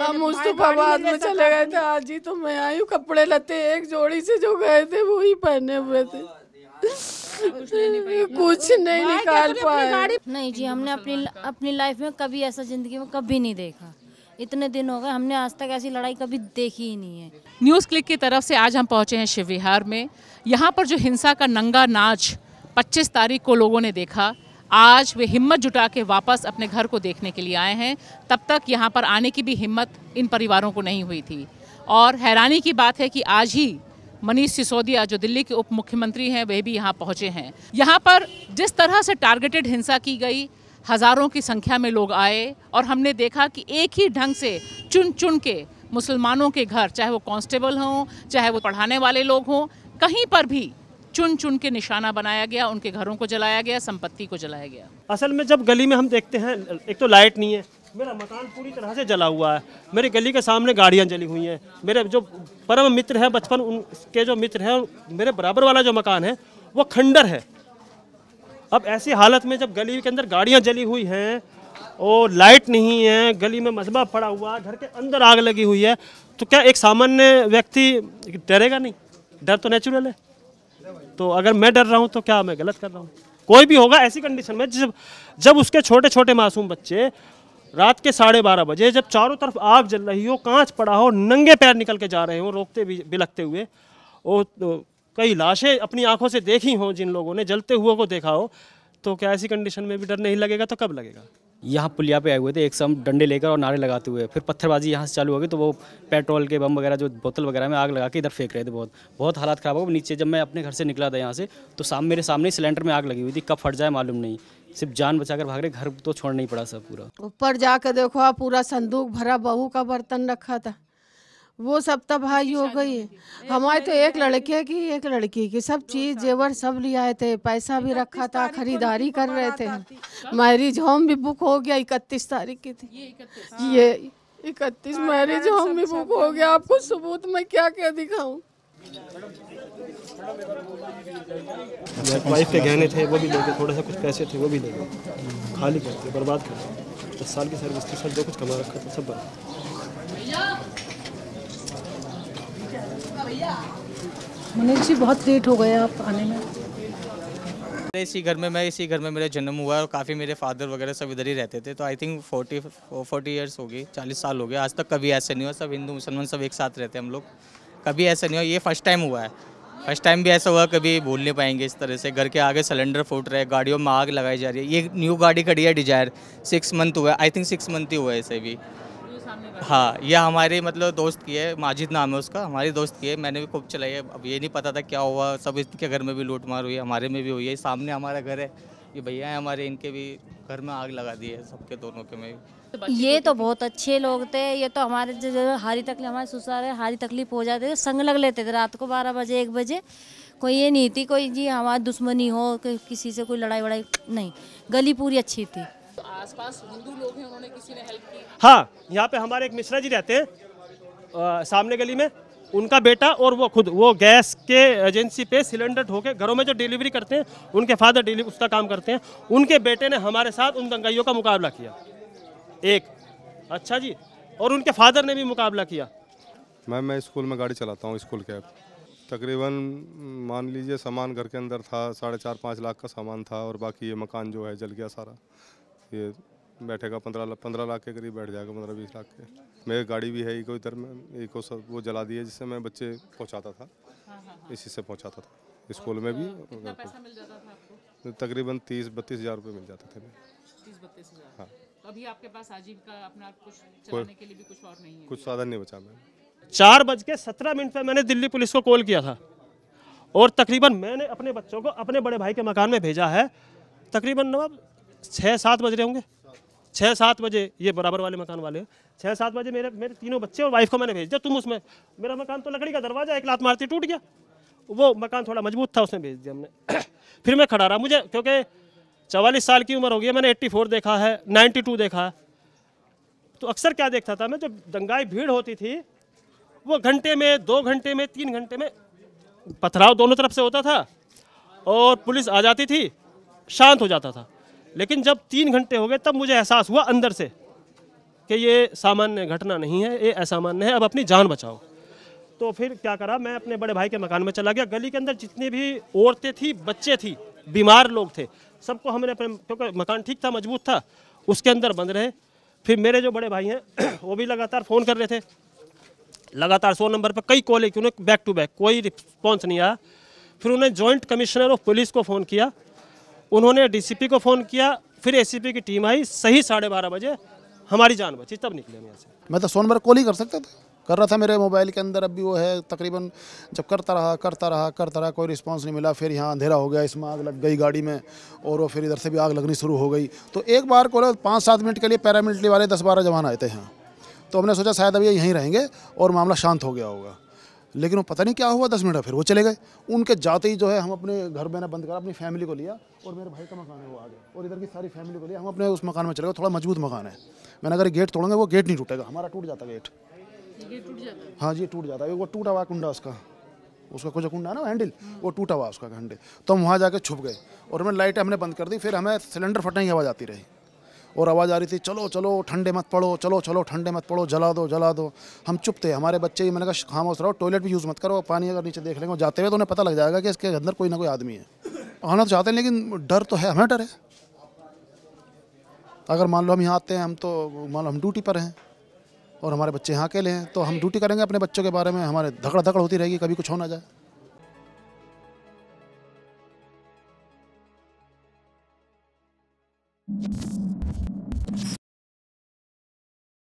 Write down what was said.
हम उस तो फवाद में चले गए थे आज ही तो मैं आई हूँ कपड़े लते एक जोड़ी से जो गए थे वो ही पहने हुए थे कुछ नहीं, कुछ नहीं निकाल पाए नहीं जी हमने अपनी अपनी लाइफ में कभी ऐसा जिंदगी में कभी नहीं देखा इतने दिन हो गए हमने आज तक ऐसी लड़ाई कभी देखी ही नहीं है न्यूज़ क्लिक की तरफ से आज हम पहुंचे हैं शिव विहार में यहाँ पर जो हिंसा का नंगा नाच 25 तारीख को लोगों ने देखा आज वे हिम्मत जुटा के वापस अपने घर को देखने के लिए आए हैं तब तक यहाँ पर आने की भी हिम्मत इन परिवारों को नहीं हुई थी और हैरानी की बात है कि आज ही मनीष सिसोदिया जो दिल्ली के उप मुख्यमंत्री हैं वे भी यहाँ पहुँचे हैं यहाँ पर जिस तरह से टारगेटेड हिंसा की गई हज़ारों की संख्या में लोग आए और हमने देखा कि एक ही ढंग से चुन चुन के मुसलमानों के घर चाहे वो कांस्टेबल हों चाहे वो पढ़ाने वाले लोग हों कहीं पर भी चुन चुन के निशाना बनाया गया उनके घरों को जलाया गया संपत्ति को जलाया गया असल में जब गली में हम देखते हैं एक तो लाइट नहीं है मेरा मकान पूरी तरह से जला हुआ है मेरी गली के सामने गाड़ियाँ जली हुई हैं मेरे जो परम मित्र हैं बचपन उनके जो मित्र हैं मेरे बराबर वाला जो मकान है वो खंडर है अब ऐसी हालत में जब गली के अंदर गाड़ियाँ जली हुई हैं और लाइट नहीं है गली में मजबा पड़ा हुआ है घर के अंदर आग लगी हुई है तो क्या एक सामान्य व्यक्ति डरेगा नहीं डर तो नेचुरल है तो अगर मैं डर रहा हूँ तो क्या मैं गलत कर रहा हूँ कोई भी होगा ऐसी कंडीशन में जब जब उसके छोटे छोटे मासूम बच्चे रात के साढ़े बारह बजे जब चारों तरफ आग जल रही हो कांच पड़ा हो नंगे पैर निकल के जा रहे हो रोकते भी बिलकते हुए और तो कई लाशें अपनी आंखों से देखी हों जिन लोगों ने जलते हुए को देखा हो तो क्या ऐसी कंडीशन में भी डर नहीं लगेगा तो कब लगेगा यहाँ पुलिया पे आए हुए थे एक सम डंडे लेकर और नारे लगाते हुए फिर पत्थरबाजी यहाँ से चालू हो गई तो वो पेट्रोल के बम वगैरह जो बोतल वगैरह में आग लगा के इधर फेंक रहे थे बहुत बहुत हालात ख़राब हो गए नीचे जब मैं अपने घर से निकला था यहाँ से तो साम मेरे सामने सिलेंडर में आग लगी हुई थी कब फट जाए मालूम नहीं सिर्फ जान बचाकर भाग रहे घर तो छोड़ नहीं पड़ा सब पूरा ऊपर जाकर देखो पूरा संदूक भरा बहू का बर्तन रखा था वो सब तबाही हो गई हमारे तो एक लड़के की एक लड़की की सब चीज जेवर सब ले आए थे पैसा भी रखा था खरीदारी कर रहे थे मैरिज होम भी बुक हो गया इकतीस तारीख की थी ये इकतीस हाँ। मैरिज होम भी बुक हो गया आपको सबूत मैं क्या क्या दिखाऊं वाइफ के गहने थे वो भी लेके गए थोड़ा सा कुछ पैसे थे वो भी ले गए खाली करते बर्बाद करते दस साल की सर्विस थी सर जो कुछ कमा रखा था सब बर्बाद मनीष जी बहुत लेट हो गए आप आने में मेरे इसी घर में मैं इसी घर में मेरा जन्म हुआ और काफ़ी मेरे फादर वगैरह सब इधर ही रहते थे तो I think forty forty years हो गए चालीस साल हो गए आज तक कभी ऐसा नहीं हुआ सब हिंदू मुसलमान सब एक साथ रहते हैं हम लोग कभी ऐसा नहीं हुआ ये फर्स्ट टाइम हुआ है फर्स्ट टाइम भी ऐसा हुआ कभी भूल नहीं पाएंगे इस तरह से घर के आगे सिलेंडर फूट रहे गाड़ियों में आग लगाई जा रही है ये न्यू गाड़ी खड़ी है डिजायर सिक्स मंथ हुआ है आई थिंक सिक्स मंथ ही हुआ है ऐसे भी हाँ यह हमारे मतलब दोस्त की है माजिद नाम है उसका हमारी दोस्त की है मैंने भी खूब चलाई है अब ये नहीं पता था क्या हुआ सब इसके घर में भी लूट मार हुई है हमारे में भी हुई है सामने हमारा घर है ये भैया है हमारे इनके भी घर में आग लगा दी है सबके दोनों के में ये तो बहुत अच्छे लोग थे ये तो हमारे जो हारी तकलीफ हमारे ससुराल है हारी तकलीफ हो जाते थे संग लग लेते थे रात को बारह बजे एक बजे कोई ये नहीं थी कोई जी हमारी दुश्मनी हो कि किसी से कोई लड़ाई वड़ाई नहीं गली पूरी अच्छी थी आसपास हिंदू लोग हैं उन्होंने किसी ने हेल्प की हाँ यहाँ पे हमारे एक मिश्रा जी रहते हैं आ, सामने गली में उनका बेटा और वो खुद वो गैस के एजेंसी पे सिलेंडर ढोके घरों में जो डिलीवरी करते हैं उनके फादर डिलीवरी उसका काम करते हैं उनके बेटे ने हमारे साथ उन दंगाइयों का मुकाबला किया एक अच्छा जी और उनके फादर ने भी मुकाबला किया मैम मैं स्कूल में गाड़ी चलाता हूँ स्कूल कैब तकरीबन मान लीजिए सामान घर के अंदर था साढ़े चार पाँच लाख का सामान था और बाकी ये मकान जो है जल गया सारा ये बैठेगा पंद्रह पंद्रह लाख के करीब बैठ जाएगा पंद्रह बीस लाख के मेरे गाड़ी भी है इको इधर में इको सब वो जला दिए जिससे मैं बच्चे पहुंचाता था हाँ, हाँ, हाँ। इसी से पहुंचाता था स्कूल में भी तकरीबन तीस बत्तीस हज़ार रुपये मिल जाते थे हाँ तो अभी आपके पास आजीविका अपना कुछ चलाने के लिए भी कुछ और नहीं है कुछ साधन नहीं बचा मैं चार बज के सत्रह मिनट पर मैंने दिल्ली पुलिस को कॉल किया था और तकरीबन मैंने अपने बच्चों को अपने बड़े भाई के मकान में भेजा है तकरीबन नवाब छः सात बज रहे होंगे छः सात बजे ये बराबर वाले मकान वाले छः सात बजे मेरे मेरे तीनों बच्चे और वाइफ को मैंने भेज दिया तुम उसमें मेरा मकान तो लकड़ी का दरवाज़ा एक लात मारती टूट गया वो मकान थोड़ा मजबूत था उसमें भेज दिया हमने फिर मैं खड़ा रहा मुझे क्योंकि चवालीस साल की उम्र हो गई मैंने एट्टी देखा है नाइन्टी देखा है तो अक्सर क्या देखता था मैं जब दंगाई भीड़ होती थी वो घंटे में दो घंटे में तीन घंटे में पथराव दोनों तरफ से होता था और पुलिस आ जाती थी शांत हो जाता था लेकिन जब तीन घंटे हो गए तब मुझे एहसास हुआ अंदर से कि ये सामान्य घटना नहीं है ये असामान्य है अब अपनी जान बचाओ तो फिर क्या करा मैं अपने बड़े भाई के मकान में चला गया गली के अंदर जितनी भी औरतें थी बच्चे थी बीमार लोग थे सबको हमने अपने क्योंकि मकान ठीक था मजबूत था उसके अंदर बंद रहे फिर मेरे जो बड़े भाई हैं वो भी लगातार फ़ोन कर रहे थे लगातार सौ नंबर पर कई कॉल उन्हें बैक टू बैक कोई रिस्पॉन्स नहीं आया फिर उन्हें जॉइंट कमिश्नर ऑफ पुलिस को फ़ोन किया उन्होंने डीसीपी को फ़ोन किया फिर एसीपी की टीम आई सही साढ़े बारह बजे हमारी जान बची तब निकले यहाँ से मैं तो सोनभर कॉल ही कर सकता था कर रहा था मेरे मोबाइल के अंदर अब भी वो है तकरीबन जब करता रहा करता रहा करता रहा कोई रिस्पांस नहीं मिला फिर यहाँ अंधेरा हो गया इसमें आग लग गई गाड़ी में और वो फिर इधर से भी आग लगनी शुरू हो गई तो एक बार को पाँच सात मिनट के लिए पैरामिलिट्री वाले दस बारह जवान आए थे यहाँ तो हमने सोचा शायद अभी ये यहीं रहेंगे और मामला शांत हो गया होगा लेकिन वो पता नहीं क्या हुआ दस मिनट फिर वो चले गए उनके जाते ही जो है हम अपने घर ना बंद करा अपनी फैमिली को लिया और मेरे भाई का मकान है वो आगे और इधर की सारी फैमिली को लिया हम अपने उस मकान में चले गए थोड़ा मजबूत मकान है मैंने अगर गेट तोड़ेंगे वो गेट नहीं टूटेगा हमारा टूट जाता गेट हाँ जी टूट जाता है वो टूटा हुआ कुंडा उसका उसका कुछ कुंडा ना हैंडल वो टूटा हुआ उसका हैंडल तो हम वहाँ जाके छुप गए और हमें लाइटें हमने बंद कर दी फिर हमें सिलेंडर फटने की आवाज़ आती रही और आवाज़ आ रही थी चलो चलो ठंडे मत पड़ो चलो चलो ठंडे मत पड़ो जला दो जला दो हम चुप थे हमारे बच्चे मैंने कहा खामोश रहो टॉयलेट भी यूज़ मत करो पानी अगर नीचे देख लेंगे जाते हुए तो उन्हें पता लग जाएगा कि इसके अंदर कोई ना कोई आदमी है आना तो चाहते हैं लेकिन डर तो है हमें डर है अगर मान लो हम यहाँ आते हैं हम तो मान लो हम ड्यूटी पर हैं और हमारे बच्चे यहाँ अकेले हैं तो हम ड्यूटी करेंगे अपने बच्चों के बारे में हमारे धकड़ धकड़ होती रहेगी कभी कुछ हो ना जाए you